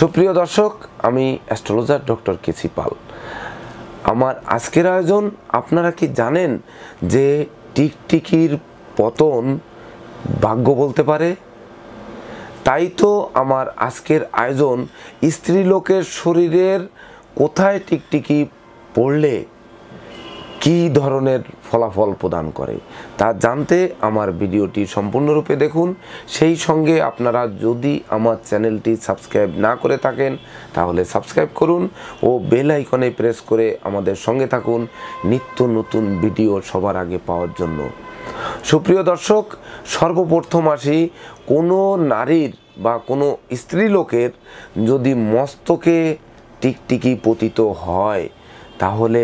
সুপ্রিয় দর্শক আমি অ্যাস্ট্রোলজার ডক্টর কেসি পাল আমার আজকের আয়োজন আপনারা কি জানেন যে টিকটিকির পতন ভাগ্য বলতে পারে তাই তো আমার আজকের আয়োজন স্ত্রীলোকের শরীরের কোথায় টিকটিকি পড়লে কি ধরনের ফলাফল প্রদান করে তা জানতে আমার ভিডিওটি সম্পূর্ণরূপে দেখুন সেই সঙ্গে আপনারা যদি আমার চ্যানেলটি সাবস্ক্রাইব না করে থাকেন তাহলে সাবস্ক্রাইব করুন ও বেল আইকনে প্রেস করে আমাদের সঙ্গে থাকুন নিত্য নতুন ভিডিও সবার আগে পাওয়ার জন্য সুপ্রিয় দর্শক সর্বপ্রথম আসি কোনো নারীর বা কোনো স্ত্রী লোকের যদি মস্তকে টিকটিকি পতিত হয় তাহলে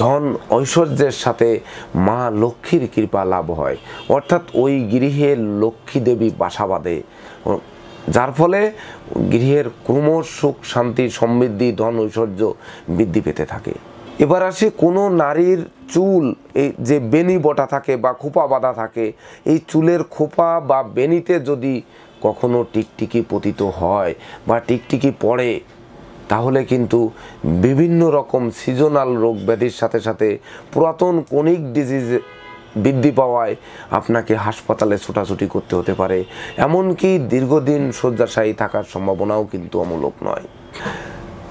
ধন ঐশ্বর্যের সাথে মা লক্ষ্মীর কৃপা লাভ হয় অর্থাৎ ওই গৃহে লক্ষ্মী দেবী বাসা বাঁধে যার ফলে গৃহের ক্রমশ সুখ শান্তি সমৃদ্ধি ধন ঐশ্বর্য বৃদ্ধি পেতে থাকে এবার আসি কোনো নারীর চুল এই যে বেনি বটা থাকে বা খোপা বাঁধা থাকে এই চুলের খোপা বা বেনিতে যদি কখনো টিকটিকি পতিত হয় বা টিকটিকি পড়ে তাহলে কিন্তু বিভিন্ন রকম সিজনাল রোগ ব্যাধির সাথে সাথে পুরাতন কনিক ডিজিজ বৃদ্ধি পাওয়ায় আপনাকে হাসপাতালে ছোটাছুটি করতে হতে পারে এমনকি দীর্ঘদিন শয্যাশায়ী থাকার সম্ভাবনাও কিন্তু অমূলক নয়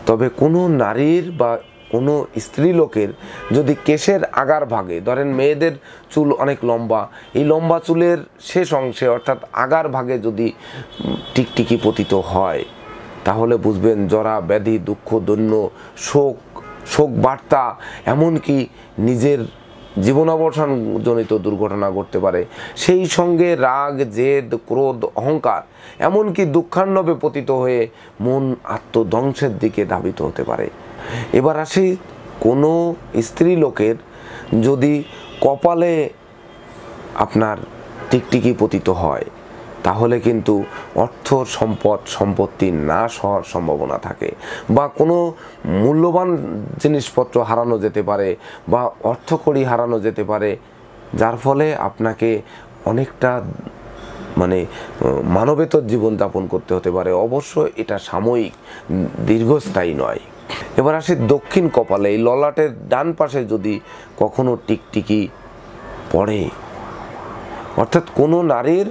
তবে কোনো নারীর বা কোনো স্ত্রী লোকের যদি কেশের আগার ভাগে ধরেন মেয়েদের চুল অনেক লম্বা এই লম্বা চুলের শেষ অংশে অর্থাৎ আগার ভাগে যদি টিকটিকি পতিত হয় তাহলে বুঝবেন জরা ব্যাধি দুঃখ দৈন্য শোক শোক বার্তা এমনকি নিজের জীবনাবসান জনিত দুর্ঘটনা ঘটতে পারে সেই সঙ্গে রাগ জেদ ক্রোধ অহংকার এমনকি দুঃখান্নবে পতিত হয়ে মন আত্মধ্বংসের দিকে ধাবিত হতে পারে এবার আসি কোনো স্ত্রী লোকের যদি কপালে আপনার টিকটিকি পতিত হয় তাহলে কিন্তু অর্থ সম্পদ সম্পত্তি নাশ হওয়ার সম্ভাবনা থাকে বা কোনো মূল্যবান জিনিসপত্র হারানো যেতে পারে বা অর্থকড়ি হারানো যেতে পারে যার ফলে আপনাকে অনেকটা মানে মানবেতর জীবনযাপন করতে হতে পারে অবশ্য এটা সাময়িক দীর্ঘস্থায়ী নয় এবার আসে দক্ষিণ কপালে এই ললাটের ডান পাশে যদি কখনো টিকটিকি পড়ে অর্থাৎ কোনো নারীর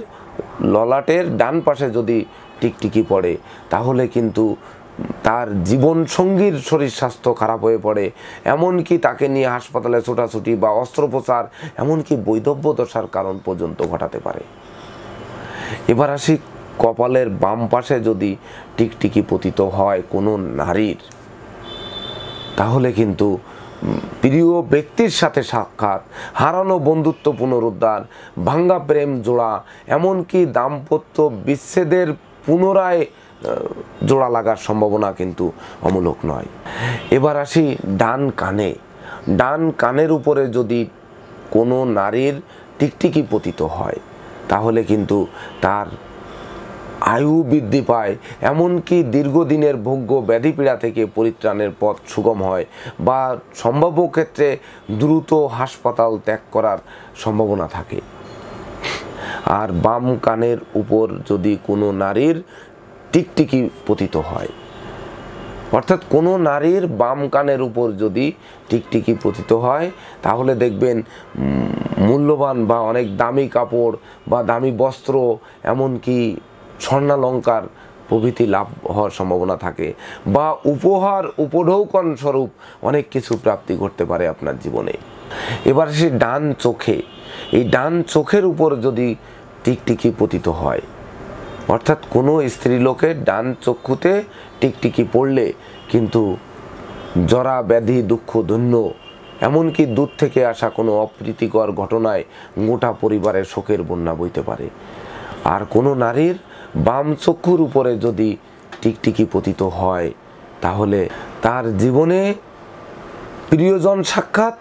ললাটের ডান পাশে যদি টিকটিকি পড়ে তাহলে কিন্তু তার জীবন সঙ্গীর শরীর স্বাস্থ্য খারাপ হয়ে পড়ে এমনকি তাকে নিয়ে হাসপাতালে ছোটাছুটি বা অস্ত্রোপচার এমনকি বৈধব্য দশার কারণ পর্যন্ত ঘটাতে পারে এবার আসি কপালের বাম পাশে যদি টিকটিকি পতিত হয় কোনো নারীর তাহলে কিন্তু প্রিয় ব্যক্তির সাথে সাক্ষাৎ হারানো বন্ধুত্ব পুনরুদ্ধার ভাঙ্গা প্রেম জোড়া এমনকি দাম্পত্য বিচ্ছেদের পুনরায় জোড়া লাগার সম্ভাবনা কিন্তু অমূলক নয় এবার আসি ডান কানে ডান কানের উপরে যদি কোনো নারীর টিকটিকি পতিত হয় তাহলে কিন্তু তার আয়ু বৃদ্ধি পায় এমনকি দীর্ঘদিনের ভোগ্য ব্যাধিপীড়া থেকে পরিত্রাণের পথ সুগম হয় বা সম্ভাব্য ক্ষেত্রে দ্রুত হাসপাতাল ত্যাগ করার সম্ভাবনা থাকে আর বাম কানের উপর যদি কোনো নারীর টিকটিকি পতিত হয় অর্থাৎ কোনো নারীর বাম কানের উপর যদি টিকটিকি পতিত হয় তাহলে দেখবেন মূল্যবান বা অনেক দামি কাপড় বা দামি বস্ত্র এমনকি স্বর্ণালঙ্কার প্রভৃতি লাভ হওয়ার সম্ভাবনা থাকে বা উপহার উপঢৌকন স্বরূপ অনেক কিছু প্রাপ্তি ঘটতে পারে আপনার জীবনে এবার সে ডান চোখে এই ডান চোখের উপর যদি টিকটিকি পতিত হয় অর্থাৎ কোনো লোকের ডান চক্ষুতে টিকটিকি পড়লে কিন্তু জরা ব্যাধি দুঃখ ধন্য এমনকি দূর থেকে আসা কোনো অপ্রীতিকর ঘটনায় গোটা পরিবারের শোকের বন্যা বইতে পারে আর কোনো নারীর বাম চক্ষুর উপরে যদি টিকটিকি পতিত হয় তাহলে তার জীবনে প্রিয়জন সাক্ষাৎ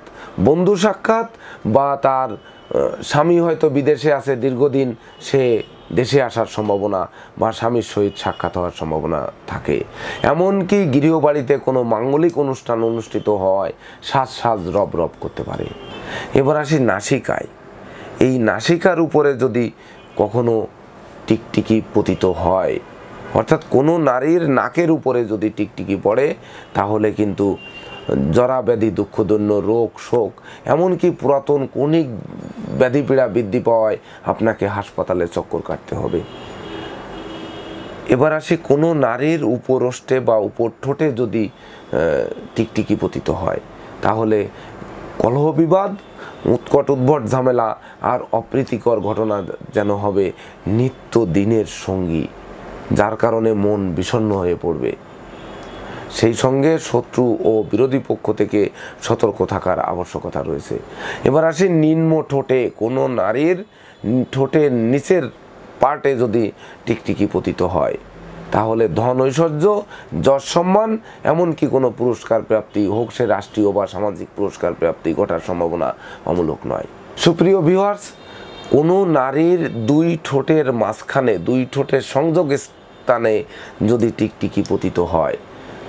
বন্ধু সাক্ষাৎ বা তার স্বামী হয়তো বিদেশে আছে দীর্ঘদিন সে দেশে আসার সম্ভাবনা বা স্বামীর সহিত সাক্ষাৎ হওয়ার সম্ভাবনা থাকে এমনকি গৃহবাড়িতে কোনো মাঙ্গলিক অনুষ্ঠান অনুষ্ঠিত হয় সাজ সাজ রব রব করতে পারে এবার আসি নাসিকায় এই নাসিকার উপরে যদি কখনো টিকটিকি পতিত হয় অর্থাৎ কোনো নারীর নাকের উপরে যদি টিকটিকি পড়ে তাহলে কিন্তু জরা ব্যাধি দুঃখদন্য রোগ শোক এমনকি পুরাতন কণিক ব্যাধি পীড়া বৃদ্ধি পাওয়ায় আপনাকে হাসপাতালে চক্কর কাটতে হবে এবার আসি কোনো নারীর উপরষ্টে বা উপর ঠোঁটে যদি টিকটিকি পতিত হয় তাহলে কলহ বিবাদ উৎকট উদ্ভট ঝামেলা আর অপ্রীতিকর ঘটনা যেন হবে নিত্য দিনের সঙ্গী যার কারণে মন বিষণ্ন হয়ে পড়বে সেই সঙ্গে শত্রু ও বিরোধী পক্ষ থেকে সতর্ক থাকার আবশ্যকতা রয়েছে এবার আসি নিম্ন ঠোঁটে কোনো নারীর ঠোঁটের নিচের পার্টে যদি টিকটিকি পতিত হয় তাহলে ধন ঐশ্বর্য যশ সম্মান এমনকি কোনো পুরস্কার প্রাপ্তি হোক সে রাষ্ট্রীয় বা সামাজিক পুরস্কার প্রাপ্তি ঘটার সম্ভাবনা অমূলক নয় সুপ্রিয় ভিওয়ার্স কোনো নারীর দুই ঠোঁটের মাঝখানে দুই ঠোঁটের সংযোগ স্থানে যদি টিকটিকি পতিত হয়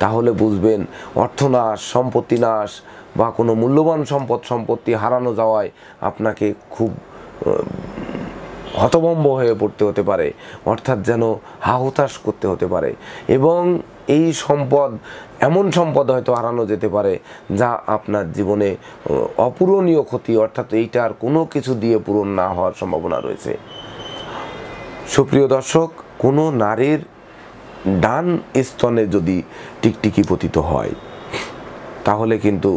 তাহলে বুঝবেন অর্থনাশ সম্পত্তি নাশ বা কোনো মূল্যবান সম্পদ সম্পত্তি হারানো যাওয়ায় আপনাকে খুব হতভম্ব হয়ে পড়তে হতে পারে অর্থাৎ যেন হাহুতাশ করতে হতে পারে এবং এই সম্পদ এমন সম্পদ হয়তো হারানো যেতে পারে যা আপনার জীবনে অপূরণীয় ক্ষতি অর্থাৎ এইটার কোনো কিছু দিয়ে পূরণ না হওয়ার সম্ভাবনা রয়েছে সুপ্রিয় দর্শক কোনো নারীর ডান স্তনে যদি টিকটিকি পতিত হয় তাহলে কিন্তু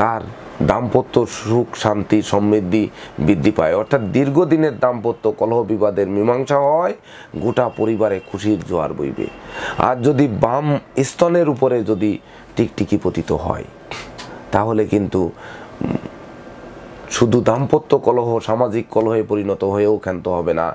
তার দাম্পত্য সুখ শান্তি সমৃদ্ধি বৃদ্ধি পায় অর্থাৎ দীর্ঘদিনের দাম্পত্য কলহ বিবাদের মীমাংসা হয় গোটা পরিবারে খুশির জোয়ার বইবে আর যদি বাম স্তনের উপরে যদি টিকটিকি পতিত হয় তাহলে কিন্তু শুধু দাম্পত্য কলহ সামাজিক কলহে পরিণত হয়েও ক্ষান্ত হবে না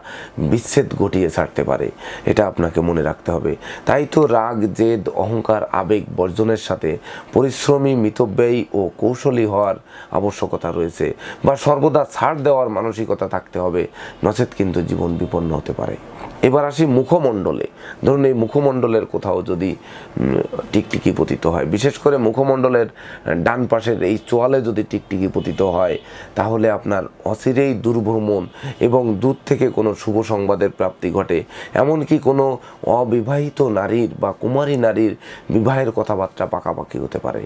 বিচ্ছেদ ঘটিয়ে ছাড়তে পারে এটা আপনাকে মনে রাখতে হবে তাই তো রাগ জেদ অহংকার আবেগ বর্জনের সাথে পরিশ্রমী মিতব্যয়ী ও কৌশলী হওয়ার আবশ্যকতা রয়েছে বা সর্বদা ছাড় দেওয়ার মানসিকতা থাকতে হবে নচেত কিন্তু জীবন বিপন্ন হতে পারে এবার আসি মুখমণ্ডলে ধরুন এই মুখমণ্ডলের কোথাও যদি টিকটিকি পতিত হয় বিশেষ করে মুখমণ্ডলের ডান পাশের এই চোয়ালে যদি টিকটিকি পতিত হয় তাহলে আপনার অচিরেই দুর্ভ্রমণ এবং দূর থেকে কোনো শুভ সংবাদের প্রাপ্তি ঘটে এমনকি কোনো অবিবাহিত নারীর বা কুমারী নারীর বিবাহের কথাবার্তা পাকাপাকি হতে পারে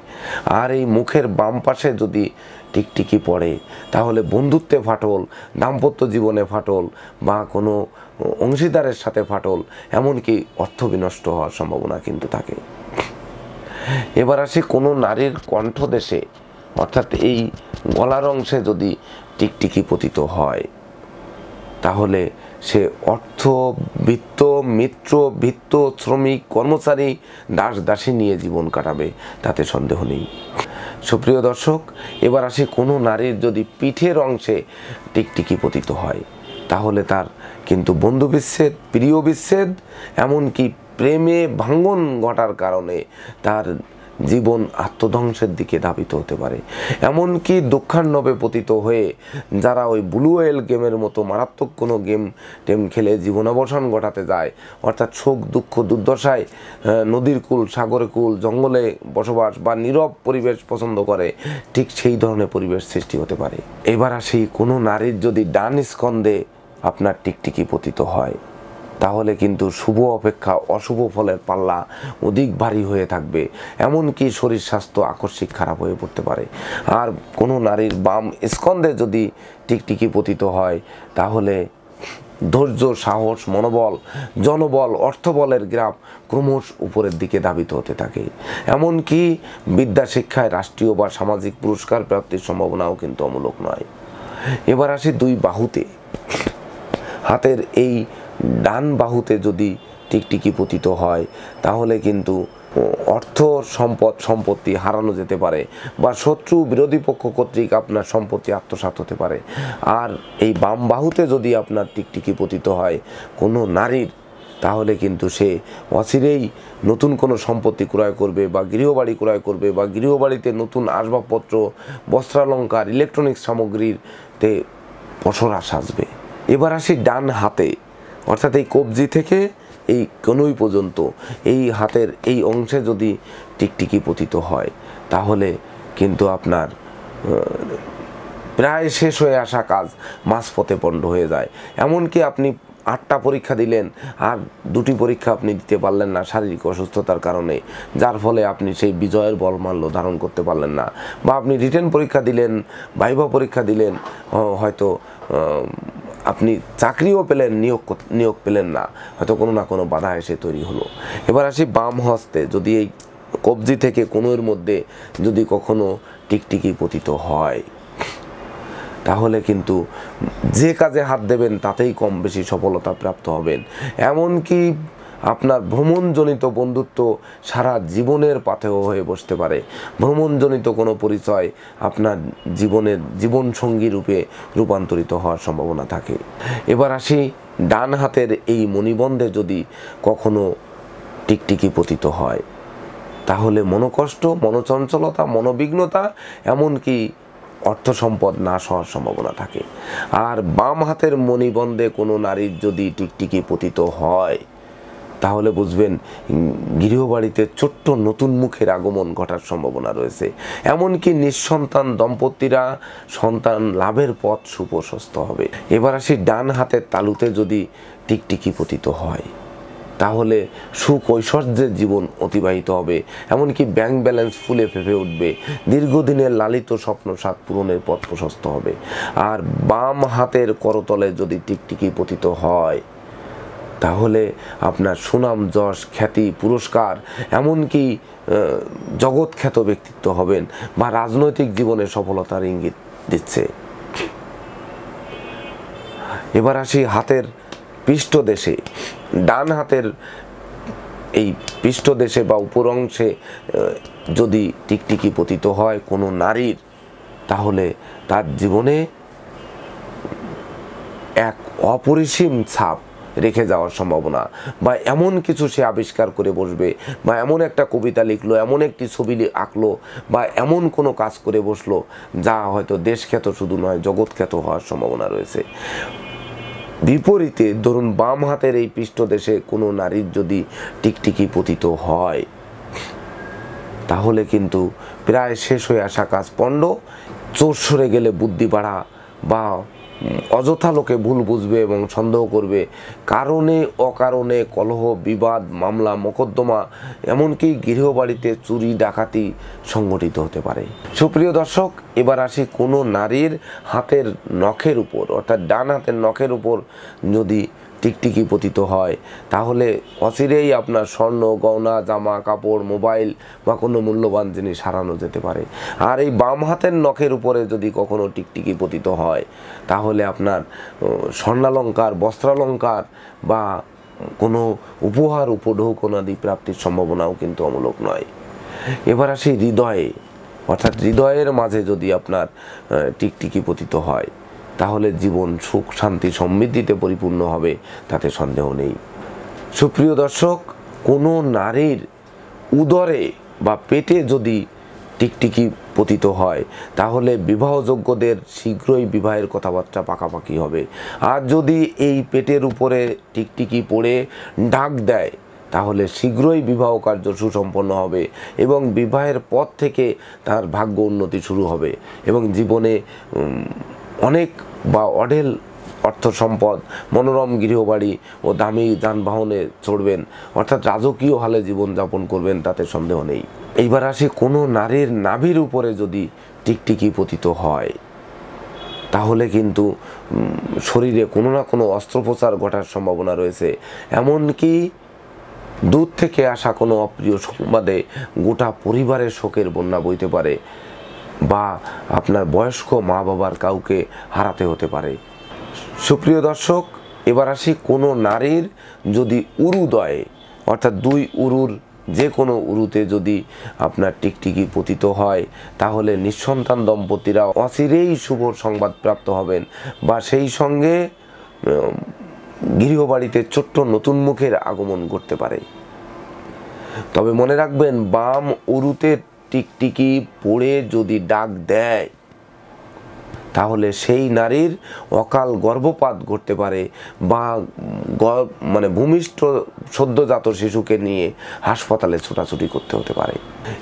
আর এই মুখের বাম পাশে যদি টিকটিকি পড়ে তাহলে বন্ধুত্বে ফাটল দাম্পত্য জীবনে ফাটল বা কোনো অংশীদারের সাথে ফাটল এমনকি অর্থ বিনষ্ট হওয়ার সম্ভাবনা কিন্তু থাকে এবার আসি কোনো নারীর কণ্ঠদেশে অর্থাৎ এই গলার অংশে যদি টিকটিকি পতিত হয় তাহলে সে অর্থ বৃত্ত মিত্র বৃত্ত শ্রমিক কর্মচারী দাস দাসী নিয়ে জীবন কাটাবে তাতে সন্দেহ নেই সুপ্রিয় দর্শক এবার আসি কোনো নারীর যদি পিঠের অংশে টিকটিকি পতিত হয় তাহলে তার কিন্তু বন্ধু বিচ্ছেদ প্রিয় বিচ্ছেদ এমনকি প্রেমে ভাঙ্গন ঘটার কারণে তার জীবন আত্মধ্বংসের দিকে ধাবিত হতে পারে এমনকি দুঃখান্নবে পতিত হয়ে যারা ওই ব্লু ওয়েল গেমের মতো মারাত্মক কোনো গেম টেম খেলে জীবনাবসান ঘটাতে যায় অর্থাৎ শোক দুঃখ দুর্দশায় নদীর কুল সাগর কুল জঙ্গলে বসবাস বা নীরব পরিবেশ পছন্দ করে ঠিক সেই ধরনের পরিবেশ সৃষ্টি হতে পারে এবার আসি কোনো নারীর যদি ডান স্কন্ধে আপনার টিকটিকি পতিত হয় তাহলে কিন্তু শুভ অপেক্ষা অশুভ ফলের পাল্লা অধিক ভারী হয়ে থাকবে এমনকি শরীর স্বাস্থ্য আকস্মিক খারাপ হয়ে পড়তে পারে আর কোনো নারীর বাম স্কন্ধে যদি টিকটিকি পতিত হয় তাহলে ধৈর্য সাহস মনোবল জনবল অর্থবলের গ্রাম ক্রমশ উপরের দিকে ধাবিত হতে থাকে এমনকি বিদ্যা শিক্ষায় রাষ্ট্রীয় বা সামাজিক পুরস্কার প্রাপ্তির সম্ভাবনাও কিন্তু অমূলক নয় এবার আসি দুই বাহুতে হাতের এই ডান বাহুতে যদি টিকটিকি পতিত হয় তাহলে কিন্তু অর্থ সম্পদ সম্পত্তি হারানো যেতে পারে বা শত্রু বিরোধী পক্ষ কর্তৃক আপনার সম্পত্তি আত্মসাত হতে পারে আর এই বাম বাহুতে যদি আপনার টিকটিকি পতিত হয় কোনো নারীর তাহলে কিন্তু সে অচিরেই নতুন কোনো সম্পত্তি ক্রয় করবে বা গৃহবাড়ি ক্রয় করবে বা গৃহবাড়িতে নতুন আসবাবপত্র বস্ত্রালঙ্কার ইলেকট্রনিক্স সামগ্রীর তে পসরা সাজবে এবার আসি ডান হাতে অর্থাৎ এই কবজি থেকে এই কনুই পর্যন্ত এই হাতের এই অংশে যদি টিকটিকি পতিত হয় তাহলে কিন্তু আপনার প্রায় শেষ হয়ে আসা কাজ মাঝপথে পণ্ড হয়ে যায় এমনকি আপনি আটটা পরীক্ষা দিলেন আর দুটি পরীক্ষা আপনি দিতে পারলেন না শারীরিক অসুস্থতার কারণে যার ফলে আপনি সেই বিজয়ের বলমাল্য ধারণ করতে পারলেন না বা আপনি রিটেন পরীক্ষা দিলেন ভাইভা পরীক্ষা দিলেন হয়তো আপনি চাকরিও পেলেন নিয়োগ নিয়োগ পেলেন না হয়তো কোনো না কোনো বাধা এসে তৈরি হলো এবার আসি বাম হস্তে যদি এই কবজি থেকে কোনোর মধ্যে যদি কখনো টিকটিকি পতিত হয় তাহলে কিন্তু যে কাজে হাত দেবেন তাতেই কম বেশি সফলতা প্রাপ্ত হবেন এমনকি আপনার ভ্রমণজনিত বন্ধুত্ব সারা জীবনের পাথেও হয়ে বসতে পারে ভ্রমণজনিত কোনো পরিচয় আপনার জীবনের জীবনসঙ্গী রূপে রূপান্তরিত হওয়ার সম্ভাবনা থাকে এবার আসি ডান হাতের এই মণিবন্ধে যদি কখনো টিকটিকি পতিত হয় তাহলে মনোকষ্ট মনোচঞ্চলতা মনোবিঘ্নতা এমনকি অর্থ সম্পদ নাশ হওয়ার সম্ভাবনা থাকে আর বাম হাতের মণিবন্ধে কোনো নারীর যদি টিকটিকি পতিত হয় তাহলে বুঝবেন গৃহবাড়িতে ছোট্ট নতুন মুখের আগমন ঘটার সম্ভাবনা রয়েছে এমনকি নিঃসন্তান দম্পতিরা সন্তান লাভের পথ সুপ্রশস্ত হবে এবার আসি ডান হাতের তালুতে যদি টিকটিকি পতিত হয় তাহলে সুকৈশর্যের জীবন অতিবাহিত হবে এমনকি ব্যাংক ব্যালেন্স ফুলে ফেঁপে উঠবে দীর্ঘদিনের লালিত স্বপ্ন সাত পূরণের পথ প্রশস্ত হবে আর বাম হাতের করতলে যদি টিকটিকি পতিত হয় তাহলে আপনার সুনাম যশ খ্যাতি পুরস্কার এমনকি জগৎখ্যাত ব্যক্তিত্ব হবেন বা রাজনৈতিক জীবনে সফলতার ইঙ্গিত দিচ্ছে এবার আসি হাতের পৃষ্ঠ দেশে ডান হাতের এই পৃষ্ঠ দেশে বা উপর অংশে যদি টিকটিকি পতিত হয় কোনো নারীর তাহলে তার জীবনে এক অপরিসীম ছাপ রেখে যাওয়ার সম্ভাবনা বা এমন কিছু সে আবিষ্কার করে বসবে বা এমন একটা কবিতা লিখলো এমন একটি ছবি আঁকলো বা এমন কোনো কাজ করে বসলো যা হয়তো দেশখ্যাত শুধু নয় জগৎখ্যাত হওয়ার সম্ভাবনা রয়েছে বিপরীতে ধরুন বাম হাতের এই পৃষ্ঠদেশে কোনো নারীর যদি টিকটিকি পতিত হয় তাহলে কিন্তু প্রায় শেষ হয়ে আসা কাজ পণ্ড চোর সরে গেলে বুদ্ধি বাড়া বা অযথা লোকে ভুল বুঝবে এবং সন্দেহ করবে কারণে অকারণে কলহ বিবাদ মামলা মোকদ্দমা এমনকি গৃহবাড়িতে চুরি ডাকাতি সংগঠিত হতে পারে সুপ্রিয় দর্শক এবার আসি কোনো নারীর হাতের নখের উপর অর্থাৎ ডান হাতের নখের উপর যদি টিকটিকি পতিত হয় তাহলে অচিরেই আপনার স্বর্ণ গয়না জামা কাপড় মোবাইল বা কোনো মূল্যবান জিনিস হারানো যেতে পারে আর এই বাম হাতের নখের উপরে যদি কখনো টিকটিকি পতিত হয় তাহলে আপনার স্বর্ণালঙ্কার বস্ত্রালঙ্কার বা কোনো উপহার উপঢৌকনাদি প্রাপ্তির সম্ভাবনাও কিন্তু অমূলক নয় এবার আসি হৃদয়ে অর্থাৎ হৃদয়ের মাঝে যদি আপনার টিকটিকি পতিত হয় তাহলে জীবন সুখ শান্তি সমৃদ্ধিতে পরিপূর্ণ হবে তাতে সন্দেহ নেই সুপ্রিয় দর্শক কোনো নারীর উদরে বা পেটে যদি টিকটিকি পতিত হয় তাহলে বিবাহযোগ্যদের শীঘ্রই বিবাহের কথাবার্তা পাকাপাকি হবে আর যদি এই পেটের উপরে টিকটিকি পড়ে ডাক দেয় তাহলে শীঘ্রই বিবাহ কার্য সুসম্পন্ন হবে এবং বিবাহের পর থেকে তার ভাগ্য উন্নতি শুরু হবে এবং জীবনে অনেক বা অঢেল অর্থ সম্পদ মনোরম গৃহবাড়ি ও দামি যানবাহনে চড়বেন অর্থাৎ রাজকীয় হালে জীবনযাপন করবেন তাতে সন্দেহ নেই এইবার আসি কোনো নারীর নাভির উপরে যদি টিকটিকি পতিত হয় তাহলে কিন্তু শরীরে কোনো না কোনো অস্ত্রোপচার ঘটার সম্ভাবনা রয়েছে এমনকি দূর থেকে আসা কোনো অপ্রিয় সংবাদে গোটা পরিবারের শোকের বন্যা বইতে পারে বা আপনার বয়স্ক মা বাবার কাউকে হারাতে হতে পারে সুপ্রিয় দর্শক এবার আসি কোনো নারীর যদি উরুদয়ে অর্থাৎ দুই উরুর যে কোনো উরুতে যদি আপনার টিকটিকি পতিত হয় তাহলে নিঃসন্তান দম্পতিরা অচিরেই শুভ সংবাদ প্রাপ্ত হবেন বা সেই সঙ্গে গৃহবাড়িতে ছোট্ট নতুন মুখের আগমন করতে পারে তবে মনে রাখবেন বাম উরুতে টিকটিকি পড়ে যদি ডাক দেয় তাহলে সেই নারীর অকাল গর্ভপাত ঘটতে পারে বা মানে ভূমিষ্ঠ সদ্যজাত শিশুকে নিয়ে হাসপাতালে ছোটাছুটি করতে হতে পারে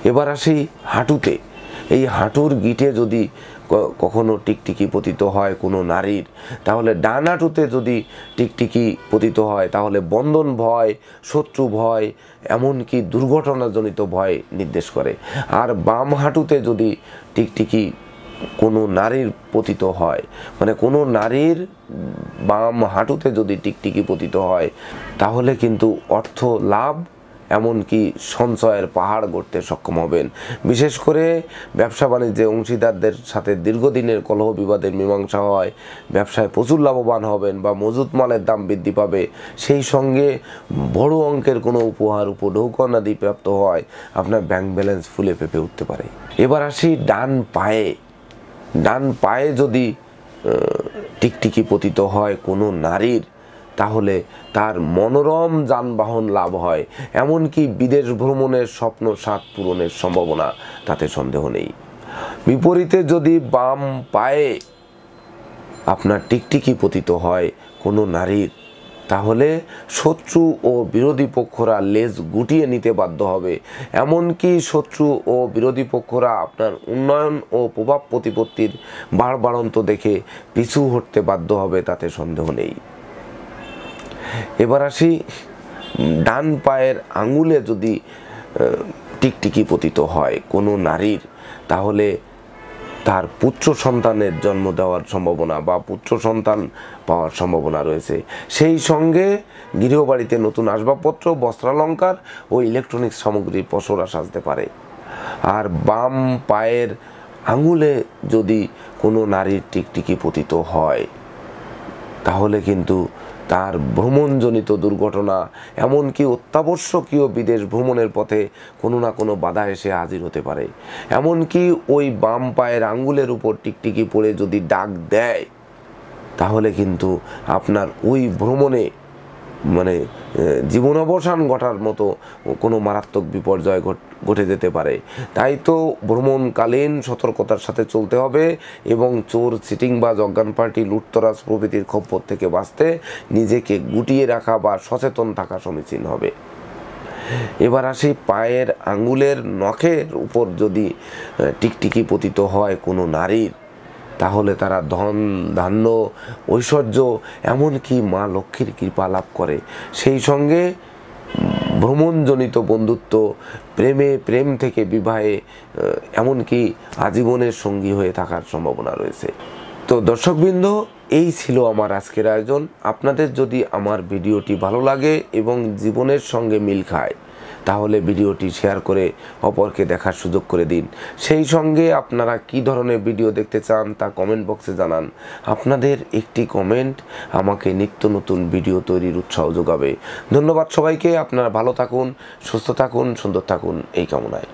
এবার আসি হাঁটুতে এই হাঁটুর গিটে যদি কখনো টিকটিকি পতিত হয় কোনো নারীর তাহলে ডান হাঁটুতে যদি টিকটিকি পতিত হয় তাহলে বন্ধন ভয় শত্রু ভয় এমনকি দুর্ঘটনাজনিত ভয় নির্দেশ করে আর বাম হাঁটুতে যদি টিকটিকি কোনো নারীর পতিত হয় মানে কোনো নারীর বাম হাঁটুতে যদি টিকটিকি পতিত হয় তাহলে কিন্তু অর্থ লাভ এমনকি সঞ্চয়ের পাহাড় গড়তে সক্ষম হবেন বিশেষ করে ব্যবসা বাণিজ্যে অংশীদারদের সাথে দীর্ঘদিনের কলহ বিবাদের মীমাংসা হয় ব্যবসায় প্রচুর লাভবান হবেন বা মজুত মালের দাম বৃদ্ধি পাবে সেই সঙ্গে বড় অঙ্কের কোনো উপহার উপঢৌকন আদি প্রাপ্ত হয় আপনার ব্যাংক ব্যালেন্স ফুলে পেপে উঠতে পারে এবার আসি ডান পায়ে ডান পায়ে যদি টিকটিকি পতিত হয় কোনো নারীর তাহলে তার মনোরম যানবাহন লাভ হয় এমনকি বিদেশ ভ্রমণের স্বপ্ন সাত পূরণের সম্ভাবনা তাতে সন্দেহ নেই বিপরীতে যদি বাম পায়ে আপনার টিকটিকি পতিত হয় কোনো নারীর তাহলে শত্রু ও বিরোধী পক্ষরা লেজ গুটিয়ে নিতে বাধ্য হবে এমনকি শত্রু ও বিরোধী পক্ষরা আপনার উন্নয়ন ও প্রভাব প্রতিপত্তির বাড়বাড়ন্ত দেখে পিছু হটতে বাধ্য হবে তাতে সন্দেহ নেই এবার আসি ডান পায়ের আঙুলে যদি টিকটিকি পতিত হয় কোনো নারীর তাহলে তার পুত্র সন্তানের জন্ম দেওয়ার সম্ভাবনা বা পুত্র সন্তান পাওয়ার সম্ভাবনা রয়েছে সেই সঙ্গে গৃহবাড়িতে নতুন আসবাবপত্র বস্ত্রালঙ্কার ও ইলেকট্রনিক্স সামগ্রীর পশরা সাজতে পারে আর বাম পায়ের আঙুলে যদি কোনো নারীর টিকটিকি পতিত হয় তাহলে কিন্তু তার ভ্রমণজনিত দুর্ঘটনা এমনকি অত্যাবশ্যকীয় বিদেশ ভ্রমণের পথে কোনো না কোনো বাধা এসে হাজির হতে পারে এমনকি ওই বাম পায়ের আঙ্গুলের উপর টিকটিকি পড়ে যদি ডাক দেয় তাহলে কিন্তু আপনার ওই ভ্রমণে মানে জীবন অবসান ঘটার মতো কোনো মারাত্মক বিপর্যয় ঘটে যেতে পারে তাই তো ভ্রমণকালীন সতর্কতার সাথে চলতে হবে এবং চোর সিটিং বা জজ্ঞান পার্টি লুটতরাজ প্রভৃতির খপ্পর থেকে বাঁচতে নিজেকে গুটিয়ে রাখা বা সচেতন থাকা সমীচীন হবে এবার আসি পায়ের আঙুলের নখের উপর যদি টিকটিকি পতিত হয় কোনো নারীর তাহলে তারা ধন ধান্য ঐশ্বর্য এমনকি মা লক্ষ্মীর কৃপা লাভ করে সেই সঙ্গে ভ্রমণজনিত বন্ধুত্ব প্রেমে প্রেম থেকে বিবাহে এমনকি আজীবনের সঙ্গী হয়ে থাকার সম্ভাবনা রয়েছে তো দর্শকবৃন্দ এই ছিল আমার আজকের আয়োজন আপনাদের যদি আমার ভিডিওটি ভালো লাগে এবং জীবনের সঙ্গে মিল খায় তাহলে ভিডিওটি শেয়ার করে অপরকে দেখার সুযোগ করে দিন সেই সঙ্গে আপনারা কি ধরনের ভিডিও দেখতে চান তা কমেন্ট বক্সে জানান আপনাদের একটি কমেন্ট আমাকে নিত্য নতুন ভিডিও তৈরির উৎসাহ যোগাবে ধন্যবাদ সবাইকে আপনারা ভালো থাকুন সুস্থ থাকুন সুন্দর থাকুন এই কামনায়